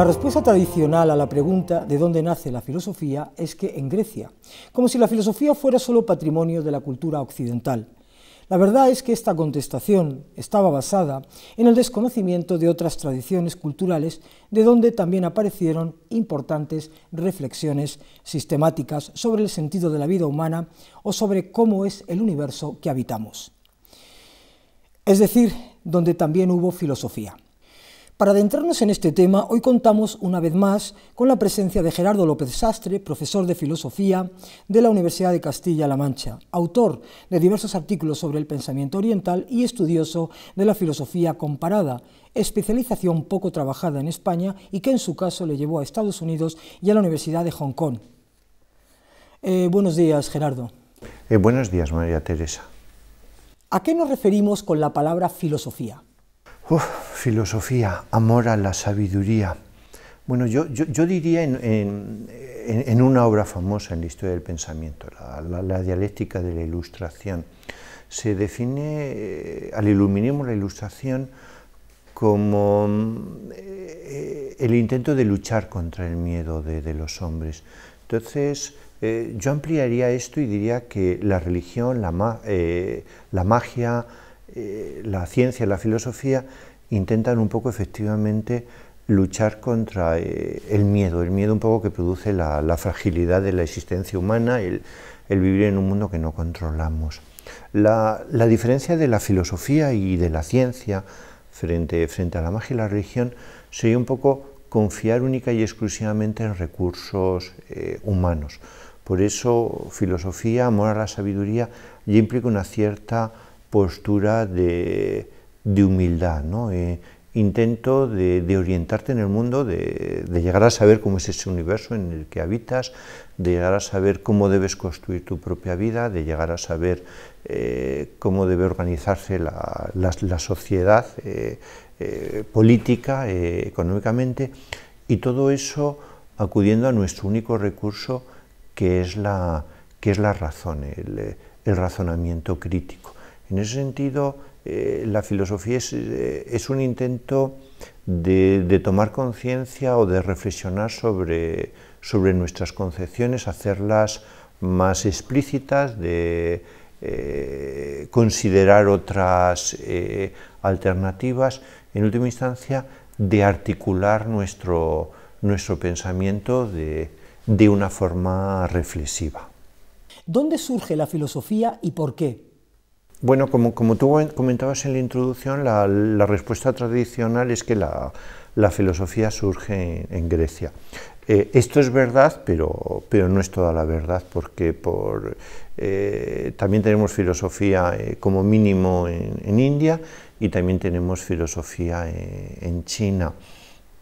La respuesta tradicional a la pregunta de dónde nace la filosofía es que en Grecia, como si la filosofía fuera solo patrimonio de la cultura occidental. La verdad es que esta contestación estaba basada en el desconocimiento de otras tradiciones culturales de donde también aparecieron importantes reflexiones sistemáticas sobre el sentido de la vida humana o sobre cómo es el universo que habitamos. Es decir, donde también hubo filosofía. Para adentrarnos en este tema, hoy contamos una vez más con la presencia de Gerardo López Sastre, profesor de filosofía de la Universidad de Castilla-La Mancha, autor de diversos artículos sobre el pensamiento oriental y estudioso de la filosofía comparada, especialización poco trabajada en España y que en su caso le llevó a Estados Unidos y a la Universidad de Hong Kong. Eh, buenos días, Gerardo. Eh, buenos días, María Teresa. ¿A qué nos referimos con la palabra filosofía? Uf, filosofía, amor a la sabiduría. Bueno, yo, yo, diría en, una obra famosa en la historia del pensamiento, la, dialéctica de la ilustración, se define eh, al iluminismo la ilustración como eh, el intento de luchar contra el miedo de, los hombres. Entonces, eh, yo ampliaría esto y diría que la religión, la, la magia, eh, la ciencia y la filosofía intentan un poco efectivamente luchar contra eh, el miedo, el miedo un poco que produce la, fragilidad de la existencia humana, el, vivir en un mundo que no controlamos. La, diferencia de la filosofía y de la ciencia frente, a la magia y la religión sería un poco confiar única y exclusivamente en recursos eh, humanos. Por eso filosofía, amor a la sabiduría, ya implica una cierta postura de, humildad, eh, intento de, orientarte en el mundo, de, llegar a saber cómo es ese universo en el que habitas, de llegar a saber cómo debes construir tu propia vida, de llegar a saber eh, cómo debe organizarse la, sociedad eh, política, económicamente, y todo eso acudiendo a nuestro único recurso que es la, que es la razón, el razonamiento crítico. En ese sentido, eh, la filosofía es, eh, un intento de, tomar conciencia o de reflexionar sobre, nuestras concepciones, hacerlas más explícitas, de eh, considerar otras alternativas, en última instancia, de articular nuestro, pensamiento de una forma reflexiva. ¿Dónde surge la filosofía y por qué? Bueno, como, tú comentabas en la introducción, la, respuesta tradicional es que la, filosofía surge en, Grecia. Eh, esto es verdad, pero, pero no es toda la verdad, porque por, eh, también tenemos filosofía eh, como mínimo en, India y también tenemos filosofía en China.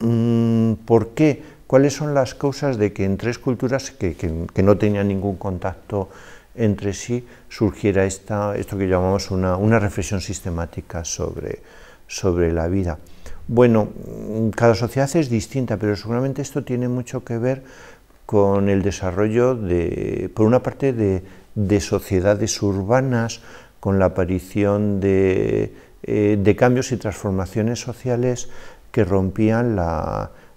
Mm, ¿Por qué? ¿Cuáles son las causas de que en tres culturas que no tenían ningún contacto entre sí surgiera esto que llamamos una, una reflexión sistemática sobre, la vida. Bueno, cada sociedad es distinta, pero seguramente esto tiene mucho que ver con el desarrollo, de, por una parte, de, sociedades urbanas, con la aparición eh, de, cambios y transformaciones sociales que rompían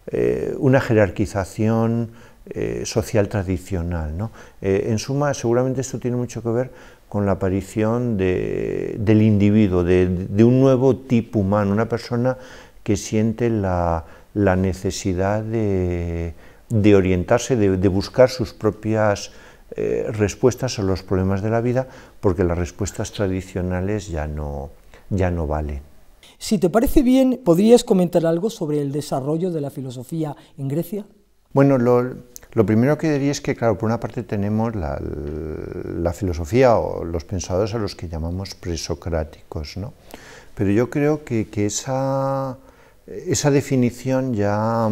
eh, una jerarquización eh, social tradicional. ¿no? Eh, en suma, seguramente esto tiene mucho que ver con la aparición del individuo, de, un nuevo tipo humano, una persona que siente la, necesidad de, orientarse, de, buscar sus propias eh, respuestas a los problemas de la vida, porque las respuestas tradicionales ya no, ya no valen. Si te parece bien, ¿podrías comentar algo sobre el desarrollo de la filosofía en Grecia? Bueno, lo, lo primero que diría es que, claro, por una parte tenemos la, filosofía o los pensadores a los que llamamos presocráticos, ¿no? Pero yo creo que, esa, esa, definición ya,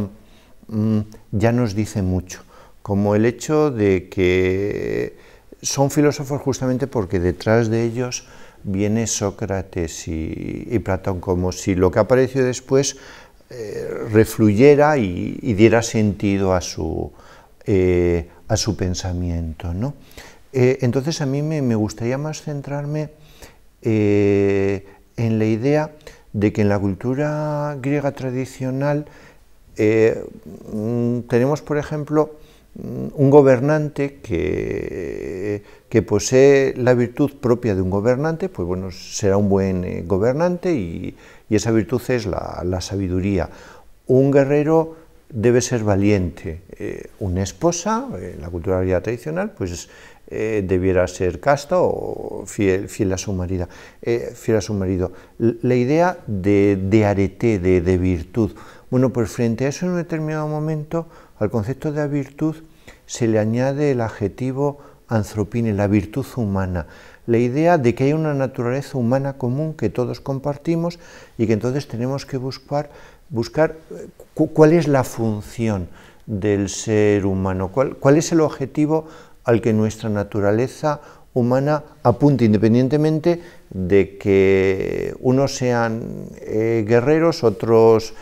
mm, ya nos dice mucho, como el hecho de que son filósofos justamente porque detrás de ellos viene Sócrates y, Platón, como si lo que apareció después eh, refluyera y diera sentido a su, eh, a su pensamiento. Eh, entonces a mí me, gustaría más centrarme eh, en la idea de que en la cultura griega tradicional mm, tenemos, por ejemplo, mm, un gobernante que, posee la virtud propia de un gobernante, pues bueno, será un buen gobernante y, esa virtud es la, sabiduría. Un guerrero debe ser valiente. Eh, una esposa, en eh, la cultura tradicional, pues eh, debiera ser casta o fiel, a su marido. fiel a su marido. La idea de, de arete, de, virtud. Bueno, pues frente a eso en un determinado momento, al concepto de virtud se le añade el adjetivo anthropine, la virtud humana. La idea de que hay una naturaleza humana común que todos compartimos y que entonces tenemos que buscar buscar eh, cuál es la función del ser humano, cuál, es el objetivo al que nuestra naturaleza humana apunta, independientemente de que unos sean eh, guerreros, otros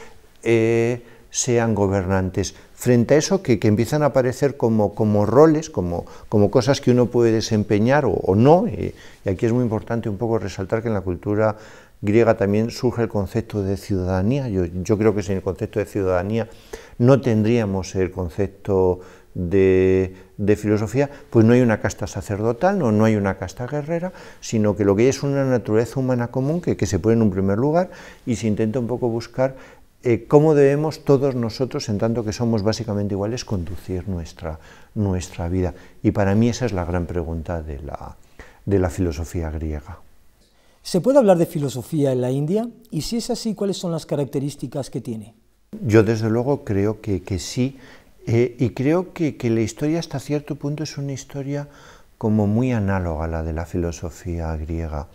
eh, sean gobernantes. Frente a eso que, empiezan a aparecer como, roles, como, cosas que uno puede desempeñar o, no, y, aquí es muy importante un poco resaltar que en la cultura griega también surge el concepto de ciudadanía. Yo, creo que sin el concepto de ciudadanía no tendríamos el concepto de, filosofía, pues no hay una casta sacerdotal, no, no hay una casta guerrera, sino que lo que es una naturaleza humana común que, se pone en un primer lugar y se intenta un poco buscar eh, cómo debemos todos nosotros, en tanto que somos básicamente iguales, conducir nuestra, nuestra vida. Y para mí esa es la gran pregunta de la, de la filosofía griega. ¿Se puede hablar de filosofía en la India? Y si es así, ¿cuáles son las características que tiene? Yo desde luego creo que, sí, eh, y creo que, la historia hasta cierto punto es una historia como muy análoga a la de la filosofía griega.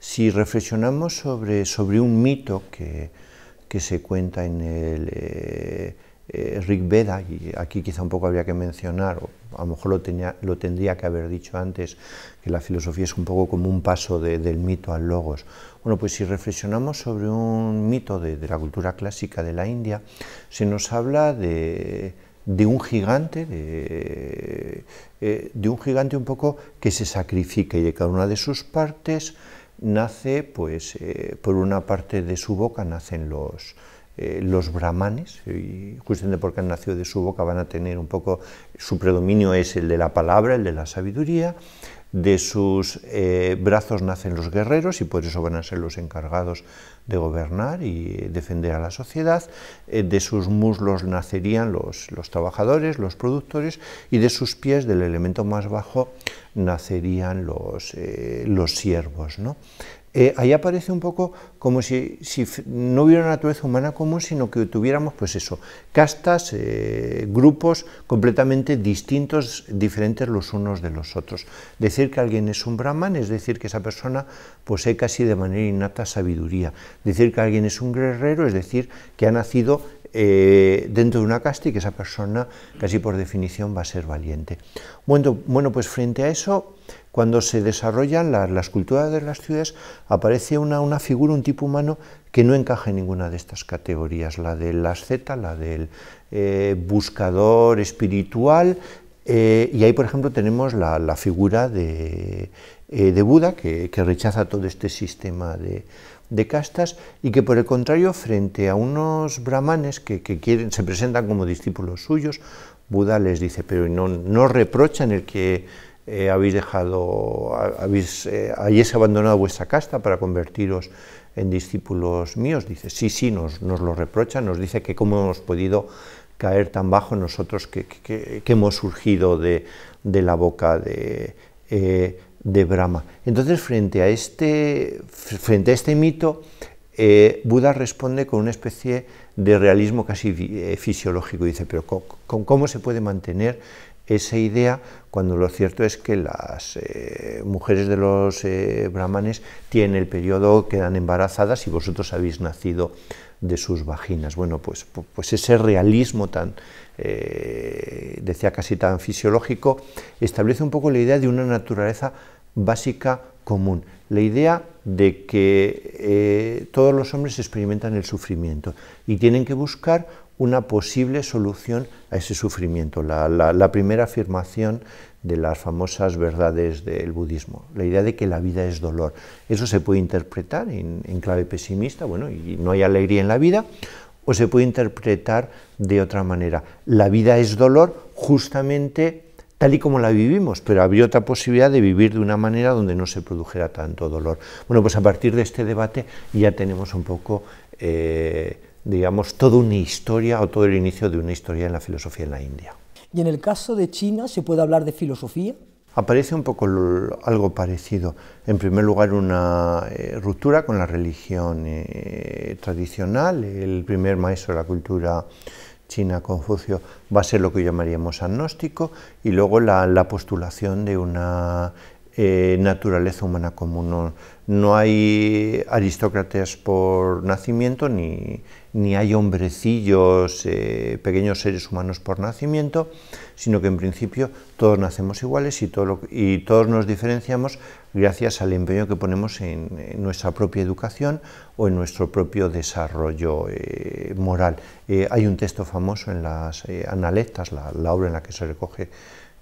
Si reflexionamos sobre, sobre un mito que, que se cuenta en el, eh, eh, Rick Veda, y aquí quizá un poco habría que mencionar, o a lo mejor lo, tenía, lo tendría que haber dicho antes, que la filosofía es un poco como un paso del mito al logos. Bueno, pues si reflexionamos sobre un mito de, la cultura clásica de la India, se nos habla de, un gigante, de, eh, de, un gigante un poco que se sacrifica y de cada una de sus partes nace, pues eh, por una parte de su boca nacen los, eh, los brahmanes, y justamente porque han nacido de su boca, van a tener un poco, su predominio es el de la palabra, el de la sabiduría, de sus eh, brazos nacen los guerreros y por eso van a ser los encargados de gobernar y eh, defender a la sociedad, de sus muslos nacerían los, los, trabajadores, los productores y de sus pies, del elemento más bajo, nacerían los, los siervos. ¿no? Eh, ahí aparece un poco como si, no hubiera una naturaleza humana común, sino que tuviéramos, pues eso, castas, eh, grupos completamente distintos, diferentes los unos de los otros. Decir que alguien es un brahman es decir que esa persona posee casi de manera innata sabiduría. Decir que alguien es un guerrero es decir que ha nacido eh, dentro de una casta y que esa persona casi por definición va a ser valiente. Bueno, pues frente a eso, cuando se desarrollan las, culturas de las ciudades, aparece una, figura, un tipo humano que no encaja en ninguna de estas categorías, la de del asceta, la del eh, buscador espiritual, eh, y ahí, por ejemplo, tenemos la, figura de, de Buda, que rechaza todo este sistema de, de castas y que por el contrario frente a unos brahmanes que, quieren, se presentan como discípulos suyos, Buda les dice, pero no, no reprochan el que eh, habéis dejado, habéis, eh, abandonado vuestra casta para convertiros en discípulos míos. Dice, sí, sí, nos, nos lo reprochan, nos dice que cómo hemos podido caer tan bajo nosotros que, hemos surgido de, la boca de... Eh, de Brahma. Entonces, frente a este, frente a este mito, eh, Buda responde con una especie de realismo casi eh, fisiológico. Dice, pero ¿cómo, cómo se puede mantener esa idea cuando lo cierto es que las eh, mujeres de los brahmanes tienen el periodo, quedan embarazadas y vosotros habéis nacido de sus vaginas? Bueno, pues, pues ese realismo tan eh, decía casi tan fisiológico, establece un poco la idea de una naturaleza básica común, la idea de que eh, todos los hombres experimentan el sufrimiento y tienen que buscar una posible solución a ese sufrimiento, la, primera afirmación de las famosas verdades del budismo, la idea de que la vida es dolor. Eso se puede interpretar en, en clave pesimista, bueno, y no hay alegría en la vida, o se puede interpretar de otra manera. La vida es dolor justamente tal y como la vivimos, pero habría otra posibilidad de vivir de una manera donde no se produjera tanto dolor. Bueno, pues a partir de este debate ya tenemos un poco, eh, digamos, toda una historia o todo el inicio de una historia en la filosofía en la India. ¿Y en el caso de China se puede hablar de filosofía? Aparece un poco algo parecido. En primer lugar, una eh, ruptura con la religión eh, tradicional. El primer maestro de la cultura China, Confucio, va a ser lo que llamaríamos agnóstico. Y luego la, postulación de una eh, naturaleza humana común no hay aristócratas por nacimiento, ni, ni hay hombrecillos, eh, pequeños seres humanos por nacimiento, sino que en principio todos nacemos iguales y, todo y todos nos diferenciamos gracias al empeño que ponemos en, nuestra propia educación o en nuestro propio desarrollo eh, moral. Eh, hay un texto famoso en las analectas, la obra en la que se recoge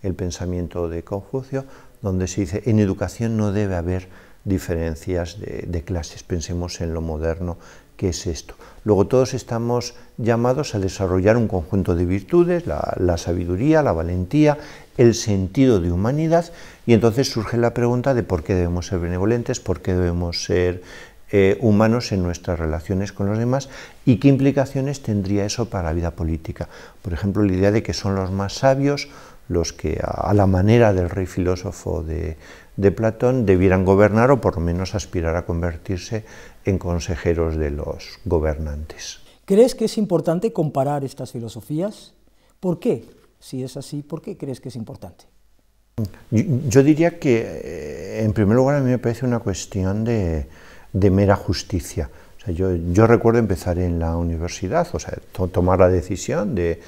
el pensamiento de Confucio, donde se dice, en educación no debe haber diferencias de, clases. Pensemos en lo moderno que es esto. Luego todos estamos llamados a desarrollar un conjunto de virtudes, la, sabiduría, la valentía, el sentido de humanidad, y entonces surge la pregunta de por qué debemos ser benevolentes, por qué debemos ser eh, humanos en nuestras relaciones con los demás y qué implicaciones tendría eso para la vida política. Por ejemplo, la idea de que son los más sabios los que a la manera del rey filósofo de, de Platón debieran gobernar o por lo menos aspirar a convertirse en consejeros de los gobernantes. ¿Crees que es importante comparar estas filosofías? ¿Por qué? Si es así, ¿por qué crees que es importante? Yo, diría que, eh, en primer lugar, a mí me parece una cuestión de, de mera justicia. O sea, yo, yo, recuerdo empezar en la universidad, o sea, tomar la decisión de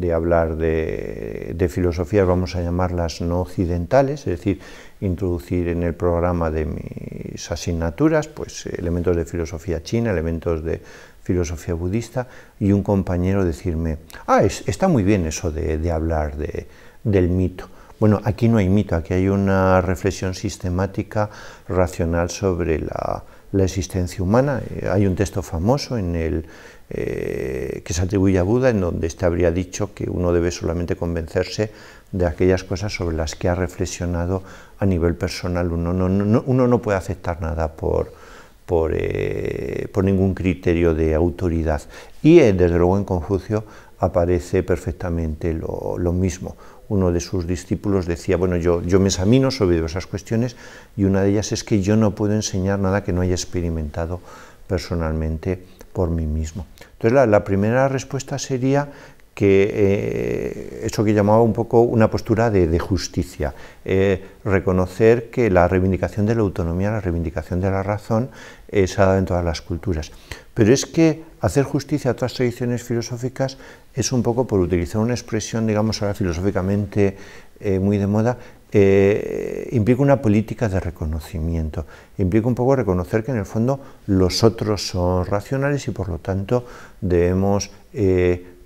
de hablar de, de, filosofías, vamos a llamarlas no occidentales, es decir, introducir en el programa de mis asignaturas pues, elementos de filosofía china, elementos de filosofía budista, y un compañero decirme, ah, está muy bien eso de, de hablar de, del mito. Bueno, aquí no hay mito, aquí hay una reflexión sistemática, racional sobre la la existencia humana. Eh, hay un texto famoso en el, eh, que se atribuye a Buda en donde este habría dicho que uno debe solamente convencerse de aquellas cosas sobre las que ha reflexionado a nivel personal. Uno no, uno no puede aceptar nada por, por, eh, ningún criterio de autoridad. Y desde luego en Confucio aparece perfectamente lo mismo uno de sus discípulos decía, bueno, yo, yo me examino sobre diversas cuestiones y una de ellas es que yo no puedo enseñar nada que no haya experimentado personalmente por mí mismo. Entonces la primera respuesta sería que eh, eso que llamaba un poco una postura de, justicia, eh, reconocer que la reivindicación de la autonomía, la reivindicación de la razón, eh, se ha dado en todas las culturas. Pero es que hacer justicia a otras tradiciones filosóficas es un poco, por utilizar una expresión, digamos, ahora filosóficamente muy de moda, implica una política de reconocimiento, implica un poco reconocer que en el fondo los otros son racionales y por lo tanto debemos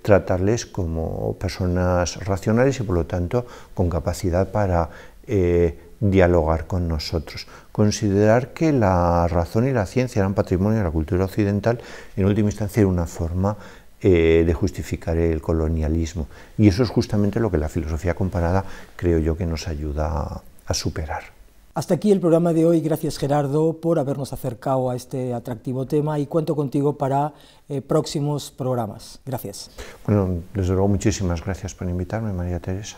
tratarles como personas racionales y por lo tanto con capacidad para eh, dialogar con nosotros. Considerar que la razón y la ciencia eran patrimonio de la cultura occidental, en última instancia era una forma eh, de justificar el colonialismo. Y eso es justamente lo que la filosofía comparada creo yo que nos ayuda a superar. Hasta aquí el programa de hoy. Gracias Gerardo por habernos acercado a este atractivo tema y cuento contigo para eh, próximos programas. Gracias. Bueno, desde luego muchísimas gracias por invitarme, María Teresa.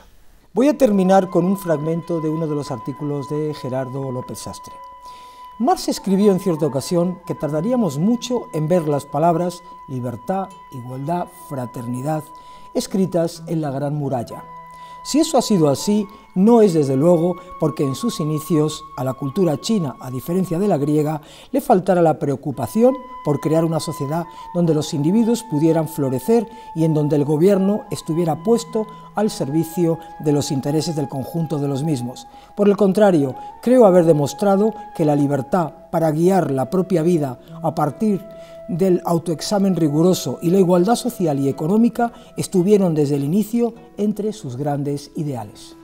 Voy a terminar con un fragmento de uno de los artículos de Gerardo López Sastre. Marx escribió en cierta ocasión que tardaríamos mucho en ver las palabras libertad, igualdad, fraternidad escritas en la gran muralla si eso ha sido así, no es desde luego porque en sus inicios a la cultura china, a diferencia de la griega, le faltara la preocupación por crear una sociedad donde los individuos pudieran florecer y en donde el gobierno estuviera puesto al servicio de los intereses del conjunto de los mismos. Por el contrario, creo haber demostrado que la libertad para guiar la propia vida a partir del autoexamen riguroso y la igualdad social y económica estuvieron desde el inicio entre sus grandes ideales.